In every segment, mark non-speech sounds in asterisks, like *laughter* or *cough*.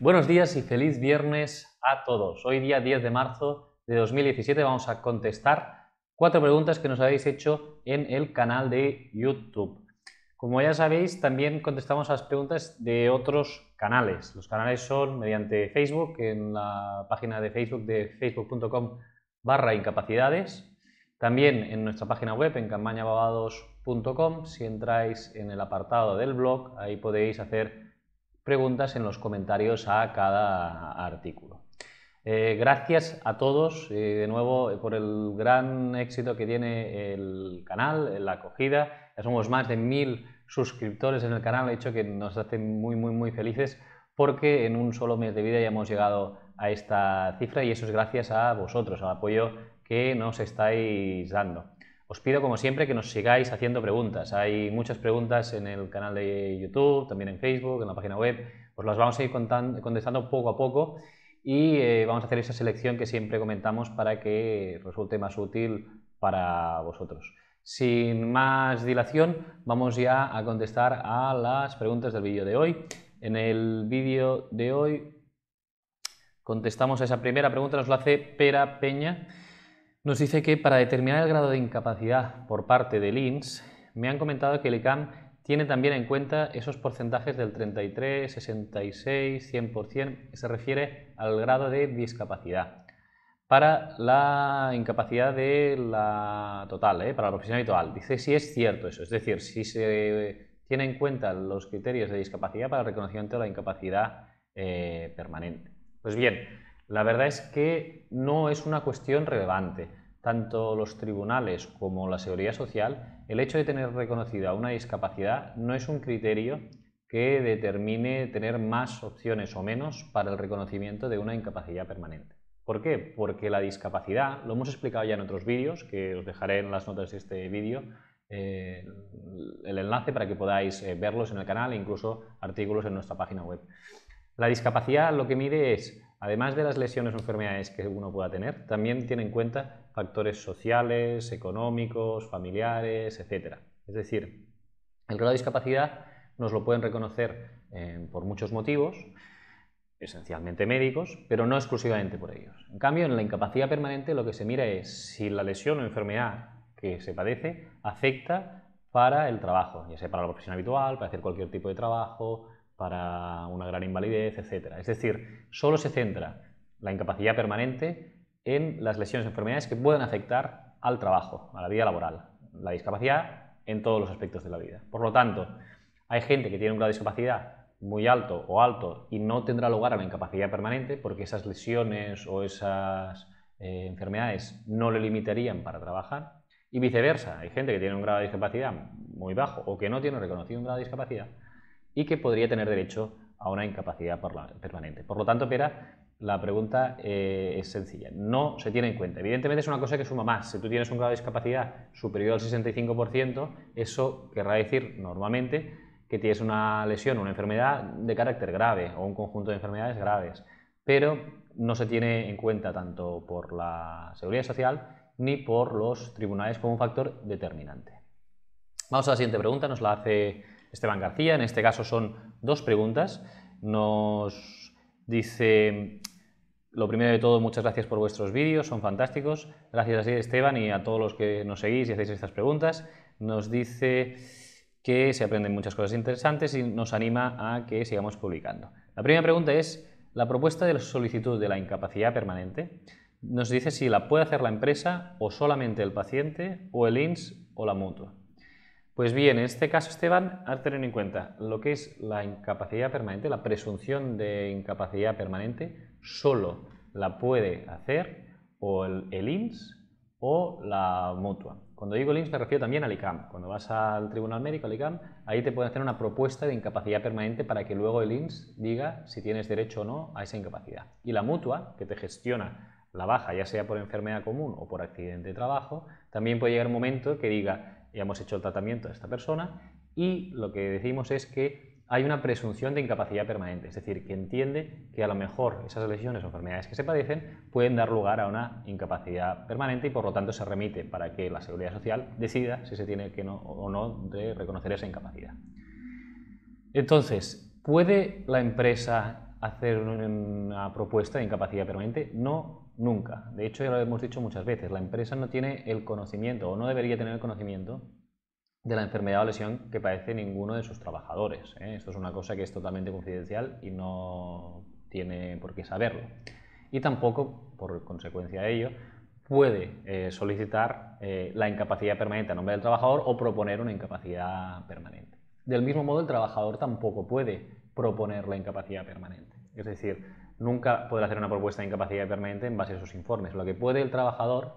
Buenos días y feliz viernes a todos. Hoy día 10 de marzo de 2017 vamos a contestar cuatro preguntas que nos habéis hecho en el canal de YouTube. Como ya sabéis, también contestamos a las preguntas de otros canales. Los canales son mediante Facebook, en la página de Facebook de facebook.com barra incapacidades. También en nuestra página web, en campañababados.com, si entráis en el apartado del blog, ahí podéis hacer preguntas en los comentarios a cada artículo. Eh, gracias a todos eh, de nuevo eh, por el gran éxito que tiene el canal, la acogida. Ya somos más de mil suscriptores en el canal, hecho que nos hacen muy, muy, muy felices porque en un solo mes de vida ya hemos llegado a esta cifra y eso es gracias a vosotros, al apoyo que nos estáis dando. Os pido, como siempre, que nos sigáis haciendo preguntas. Hay muchas preguntas en el canal de YouTube, también en Facebook, en la página web. Os las vamos a ir contestando poco a poco y eh, vamos a hacer esa selección que siempre comentamos para que resulte más útil para vosotros. Sin más dilación, vamos ya a contestar a las preguntas del vídeo de hoy. En el vídeo de hoy contestamos a esa primera pregunta, nos la hace Pera Peña nos dice que para determinar el grado de incapacidad por parte del INS, me han comentado que el ICAM tiene también en cuenta esos porcentajes del 33, 66, 100%, que se refiere al grado de discapacidad. Para la incapacidad de la total, ¿eh? para la profesión total. dice si es cierto eso, es decir, si se tiene en cuenta los criterios de discapacidad para el reconocimiento de la incapacidad eh, permanente. Pues bien, la verdad es que no es una cuestión relevante. Tanto los tribunales como la seguridad social, el hecho de tener reconocida una discapacidad no es un criterio que determine tener más opciones o menos para el reconocimiento de una incapacidad permanente. ¿Por qué? Porque la discapacidad, lo hemos explicado ya en otros vídeos, que os dejaré en las notas de este vídeo, eh, el enlace para que podáis eh, verlos en el canal e incluso artículos en nuestra página web. La discapacidad lo que mide es Además de las lesiones o enfermedades que uno pueda tener, también tiene en cuenta factores sociales, económicos, familiares, etc. Es decir, el grado de discapacidad nos lo pueden reconocer eh, por muchos motivos, esencialmente médicos, pero no exclusivamente por ellos. En cambio, en la incapacidad permanente lo que se mira es si la lesión o enfermedad que se padece afecta para el trabajo, ya sea para la profesión habitual, para hacer cualquier tipo de trabajo, para una gran invalidez, etc. Es decir, solo se centra la incapacidad permanente en las lesiones y enfermedades que puedan afectar al trabajo, a la vida laboral, la discapacidad en todos los aspectos de la vida. Por lo tanto, hay gente que tiene un grado de discapacidad muy alto o alto y no tendrá lugar a la incapacidad permanente porque esas lesiones o esas eh, enfermedades no le limitarían para trabajar y viceversa, hay gente que tiene un grado de discapacidad muy bajo o que no tiene reconocido un grado de discapacidad y que podría tener derecho a una incapacidad permanente. Por lo tanto, Pera, la pregunta eh, es sencilla. No se tiene en cuenta. Evidentemente es una cosa que suma más. Si tú tienes un grado de discapacidad superior al 65%, eso querrá decir normalmente que tienes una lesión, una enfermedad de carácter grave o un conjunto de enfermedades graves. Pero no se tiene en cuenta tanto por la seguridad social ni por los tribunales como un factor determinante. Vamos a la siguiente pregunta. Nos la hace Esteban García. En este caso son dos preguntas. Nos dice, lo primero de todo, muchas gracias por vuestros vídeos, son fantásticos. Gracias a Esteban y a todos los que nos seguís y hacéis estas preguntas. Nos dice que se aprenden muchas cosas interesantes y nos anima a que sigamos publicando. La primera pregunta es, la propuesta de la solicitud de la incapacidad permanente nos dice si la puede hacer la empresa o solamente el paciente o el INS o la mutua. Pues bien, en este caso, Esteban, has tenido en cuenta lo que es la incapacidad permanente, la presunción de incapacidad permanente, solo la puede hacer o el, INS o la mutua. Cuando digo el me refiero también al ICAM. Cuando vas al Tribunal Médico, al ICAM, ahí te pueden hacer una propuesta de incapacidad permanente para que luego el INS diga si tienes derecho o no a esa incapacidad. Y la mutua, que te gestiona la baja, ya sea por enfermedad común o por accidente de trabajo, también puede llegar un momento que diga, ya hemos hecho el tratamiento de esta persona y lo que decimos es que hay una presunción de incapacidad permanente, es decir, que entiende que a lo mejor esas lesiones o enfermedades que se padecen pueden dar lugar a una incapacidad permanente y por lo tanto se remite para que la seguridad social decida si se tiene que o no de reconocer esa incapacidad. Entonces, ¿puede la empresa hacer una propuesta de incapacidad permanente? No nunca. De hecho, ya lo hemos dicho muchas veces, la empresa no tiene el conocimiento o no debería tener el conocimiento de la enfermedad o lesión que padece ninguno de sus trabajadores. ¿eh? Esto es una cosa que es totalmente confidencial y no tiene por qué saberlo. Y tampoco, por consecuencia de ello, puede eh, solicitar eh, la incapacidad permanente a nombre del trabajador o proponer una incapacidad permanente. Del mismo modo, el trabajador tampoco puede proponer la incapacidad permanente. Es decir, nunca podrá hacer una propuesta de incapacidad permanente en base a esos informes. Lo que puede el trabajador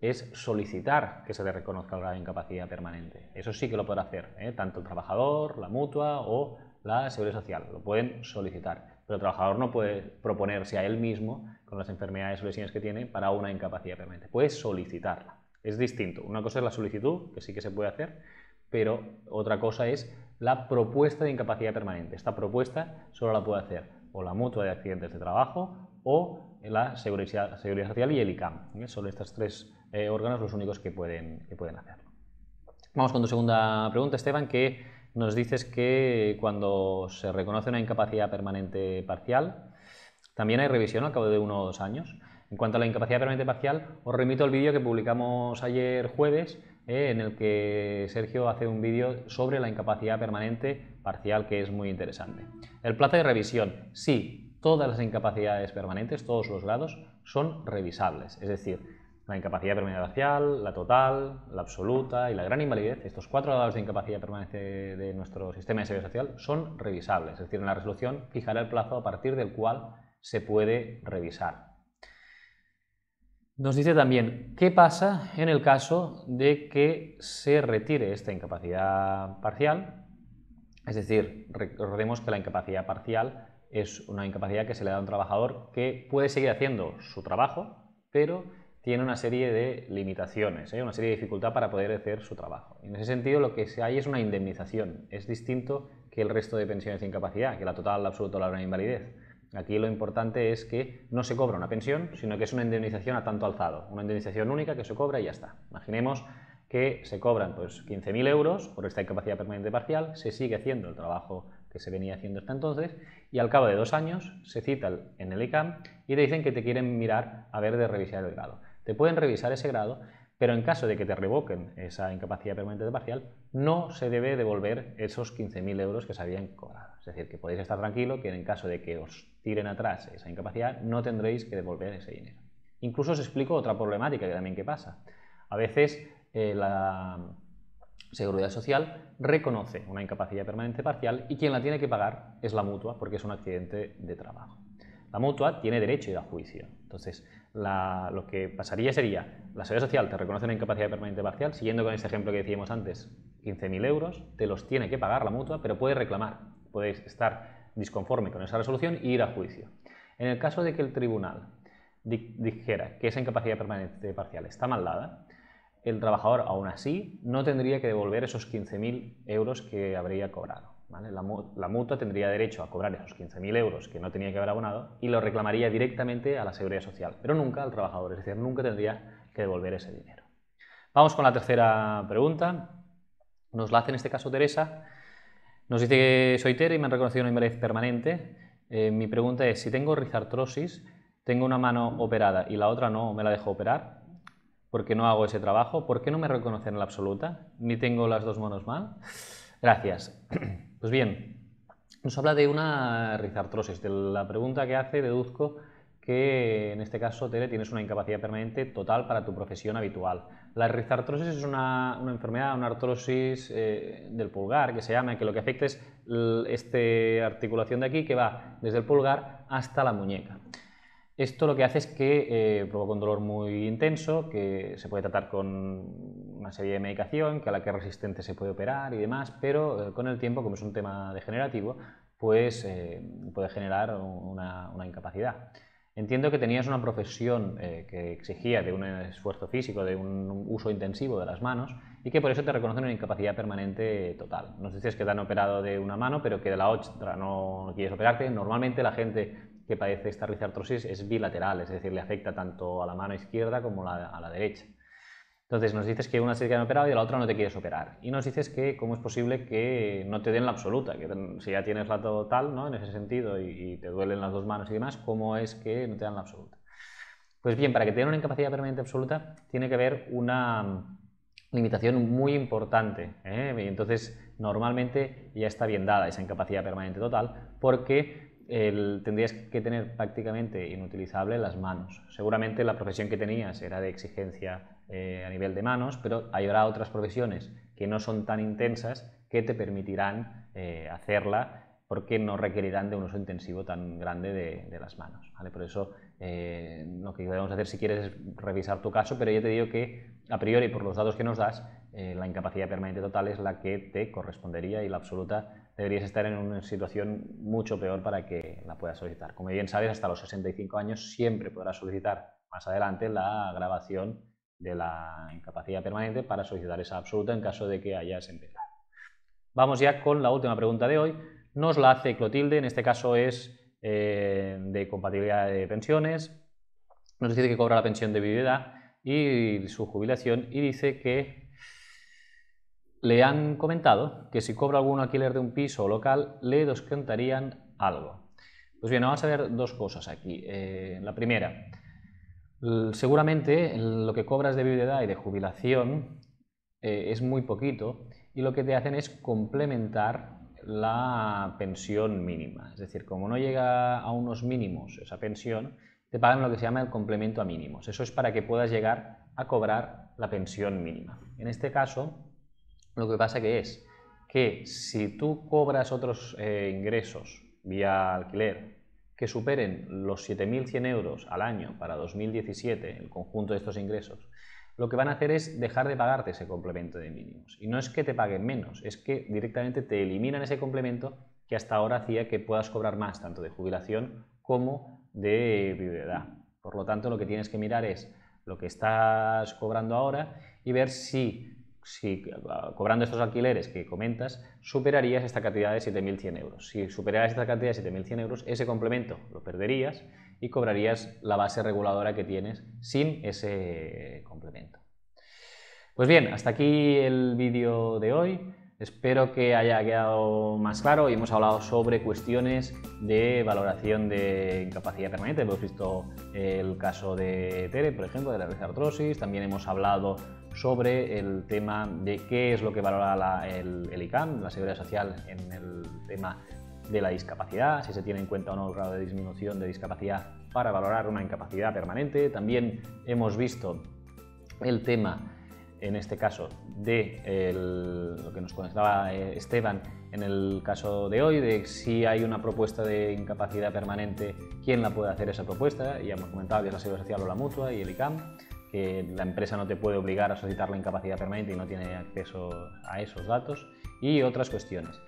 es solicitar que se le reconozca la incapacidad permanente. Eso sí que lo podrá hacer, ¿eh? tanto el trabajador, la mutua o la seguridad social. Lo pueden solicitar, pero el trabajador no puede proponerse a él mismo con las enfermedades o lesiones que tiene para una incapacidad permanente. Puede solicitarla. Es distinto. Una cosa es la solicitud, que sí que se puede hacer, pero otra cosa es la propuesta de incapacidad permanente. Esta propuesta solo la puede hacer o la mutua de accidentes de trabajo o la seguridad, social y el ICAM. ¿eh? Son estos tres eh, órganos los únicos que pueden, que pueden hacerlo. Vamos con tu segunda pregunta, Esteban, que nos dices que cuando se reconoce una incapacidad permanente parcial, también hay revisión al cabo de uno o dos años. En cuanto a la incapacidad permanente parcial, os remito al vídeo que publicamos ayer jueves eh, en el que Sergio hace un vídeo sobre la incapacidad permanente parcial que es muy interesante. El plazo de revisión, sí, todas las incapacidades permanentes, todos los grados, son revisables, es decir, la incapacidad permanente parcial, la total, la absoluta y la gran invalidez, estos cuatro grados de incapacidad permanente de nuestro sistema de seguridad social son revisables, es decir, en la resolución fijará el plazo a partir del cual se puede revisar. Nos dice también, ¿qué pasa en el caso de que se retire esta incapacidad parcial? Es decir, recordemos que la incapacidad parcial es una incapacidad que se le da a un trabajador que puede seguir haciendo su trabajo, pero tiene una serie de limitaciones, ¿eh? una serie de dificultad para poder hacer su trabajo. En ese sentido, lo que hay es una indemnización. Es distinto que el resto de pensiones de incapacidad, que la total, la absoluta o la invalidez. Aquí lo importante es que no se cobra una pensión, sino que es una indemnización a tanto alzado, una indemnización única que se cobra y ya está. Imaginemos que se cobran pues, 15.000 euros por esta incapacidad permanente parcial, se sigue haciendo el trabajo que se venía haciendo hasta entonces y al cabo de dos años se cita en el ICAM y te dicen que te quieren mirar a ver de revisar el grado. Te pueden revisar ese grado pero en caso mm. de que te revoquen esa incapacidad permanente parcial, no se debe devolver esos 15.000 euros que se habían cobrado. Es decir, que podéis estar tranquilo que en caso de que os tiren atrás esa incapacidad, no tendréis que devolver ese dinero. Incluso os explico otra problemática que también pasa. A veces eh, la Seguridad Social reconoce una incapacidad permanente parcial y quien la tiene que pagar es la mutua porque es un accidente de trabajo. La mutua tiene derecho a ir a juicio. Entonces, lo que pasaría sería, la seguridad social te reconoce una incapacidad permanente parcial, siguiendo con este ejemplo que decíamos antes, 15.000 euros, te los tiene que pagar la mutua, pero puedes reclamar, puedes estar disconforme con esa resolución e ir a juicio. En el caso de que el tribunal dijera que esa incapacidad permanente parcial está mal dada, el trabajador aún así no tendría que devolver esos 15.000 euros que habría cobrado. La, mutua tendría derecho a cobrar esos 15.000 euros que no tenía que haber abonado y lo reclamaría directamente a la seguridad social, pero nunca al trabajador, es decir, nunca tendría que devolver ese dinero. Vamos con la tercera pregunta. Nos la hace en este caso Teresa. Nos dice que soy Tere y me han reconocido una invalidez permanente. Eh, mi pregunta es, si tengo rizartrosis, tengo una mano operada y la otra no me la dejo operar, porque no hago ese trabajo, ¿por qué no me reconocen en la absoluta? Ni tengo las dos manos mal. Gracias. *clears throat* Pues bien, nos habla de una rizartrosis. De la pregunta que hace, deduzco que en este caso, Tere, tienes una incapacidad permanente total para tu profesión habitual. La rizartrosis es una, enfermedad, una artrosis eh, del pulgar que se llama, que lo que afecta es esta articulación de aquí que va desde el pulgar hasta la muñeca. Esto lo que hace es que eh, provoca un dolor muy intenso, que se puede tratar con una serie de medicación, que a la que es resistente se puede operar y demás, pero eh, con el tiempo, como es un tema degenerativo, pues eh, puede generar una, incapacidad. Entiendo que tenías una profesión que exigía de un esfuerzo físico, de un uso intensivo de las manos, y que por eso te reconocen una incapacidad permanente total. No sé si que te han operado de una mano, pero que de la otra no quieres operarte. Normalmente la gente que padece esta rizartrosis es bilateral, es decir, le afecta tanto a la mano izquierda como a la derecha. Entonces nos dices que una se te han operado y la otra no te quieres operar. Y nos dices que cómo es posible que no te den la absoluta, que si ya tienes la total ¿no? en ese sentido y, te duelen las dos manos y demás, ¿cómo es que no te dan la absoluta? Pues bien, para que te den una incapacidad permanente absoluta tiene que haber una limitación muy importante. ¿eh? entonces normalmente ya está bien dada esa incapacidad permanente total porque tendrías que tener prácticamente inutilizable las manos. Seguramente la profesión que tenías era de exigencia eh, a nivel de manos, pero hay otras profesiones que no son tan intensas que te permitirán eh, hacerla porque no requerirán de un uso intensivo tan grande de, las manos. Por eso eh, lo que debemos hacer si quieres es revisar tu caso, pero ya te digo que a priori por los datos que nos das, la incapacidad permanente total es la que te correspondería y la absoluta deberías estar en una situación mucho peor para que la puedas solicitar. Como bien sabes, hasta los 65 años siempre podrás solicitar más adelante la grabación de la incapacidad permanente para solicitar esa absoluta en caso de que hayas empezado. Vamos ya con la última pregunta de hoy. Nos la hace Clotilde, en este caso es eh, de compatibilidad de pensiones. Nos dice que cobra la pensión de viudedad y su jubilación y dice que le han comentado que si cobra algún alquiler de un piso local le descontarían algo. Pues bien, vamos a ver dos cosas aquí. Eh, la primera, seguramente lo que cobras de viudedad y de jubilación eh, es muy poquito y lo que te hacen es complementar la pensión mínima. Es decir, como no llega a unos mínimos esa pensión, te pagan lo que se llama el complemento a mínimos. Eso es para que puedas llegar a cobrar la pensión mínima. En este caso, lo que pasa que es que si tú cobras otros eh, ingresos vía alquiler que superen los 7.100 euros al año para 2017, el conjunto de estos ingresos, lo que van a hacer es dejar de pagarte ese complemento de mínimos. Y no es que te paguen menos, es que directamente te eliminan ese complemento que hasta ahora hacía que puedas cobrar más, tanto de jubilación como de viudedad. Por lo tanto, lo que tienes que mirar es lo que estás cobrando ahora y ver si si eh, cobrando estos alquileres que comentas, superarías esta cantidad de 7.100 euros. Si superaras esta cantidad de 7.100 euros, ese complemento lo perderías y cobrarías la base reguladora que tienes sin ese eh, complemento. Pues bien, hasta aquí el vídeo de hoy. Espero que haya quedado más claro y hemos hablado sobre cuestiones de valoración de incapacidad permanente. Hemos visto el caso de Tere, por ejemplo, de la artrosis. También hemos hablado sobre el tema de qué es lo que valora el, ICAM, la seguridad social, en el tema de la discapacidad, si se tiene en cuenta o no el grado de disminución de discapacidad para valorar una incapacidad permanente. También hemos visto el tema, en este caso, de lo que nos comentaba eh, Esteban en el caso de hoy, de si hay una propuesta de incapacidad permanente, quién la puede hacer esa propuesta. y hemos comentado que la seguridad social o la mutua y el ICAM que la empresa no te puede obligar a solicitar la incapacidad permanente y no tiene acceso a esos datos y otras cuestiones.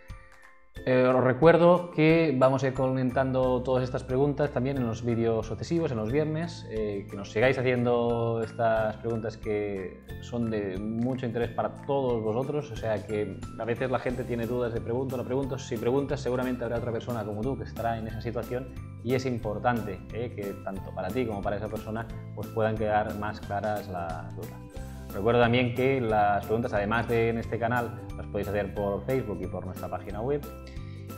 Eh, os recuerdo que vamos a ir comentando todas estas preguntas también en los vídeos sucesivos, en los viernes, eh, que nos sigáis haciendo estas preguntas que son de mucho interés para todos vosotros, o sea que a veces la gente tiene dudas de pregunto o no pregunto, si preguntas seguramente habrá otra persona como tú que estará en esa situación y es importante eh, que tanto para ti como para esa persona pues puedan quedar más claras las dudas. Recuerdo también que las preguntas, además de en este canal, las podéis hacer por Facebook y por nuestra página web.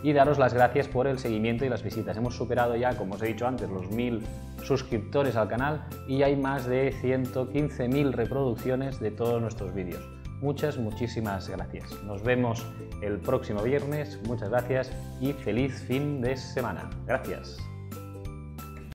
Y daros las gracias por el seguimiento y las visitas. Hemos superado ya, como os he dicho antes, los 1000 suscriptores al canal y hay más de 115.000 reproducciones de todos nuestros vídeos. Muchas, muchísimas gracias. Nos vemos el próximo viernes. Muchas gracias y feliz fin de semana. Gracias.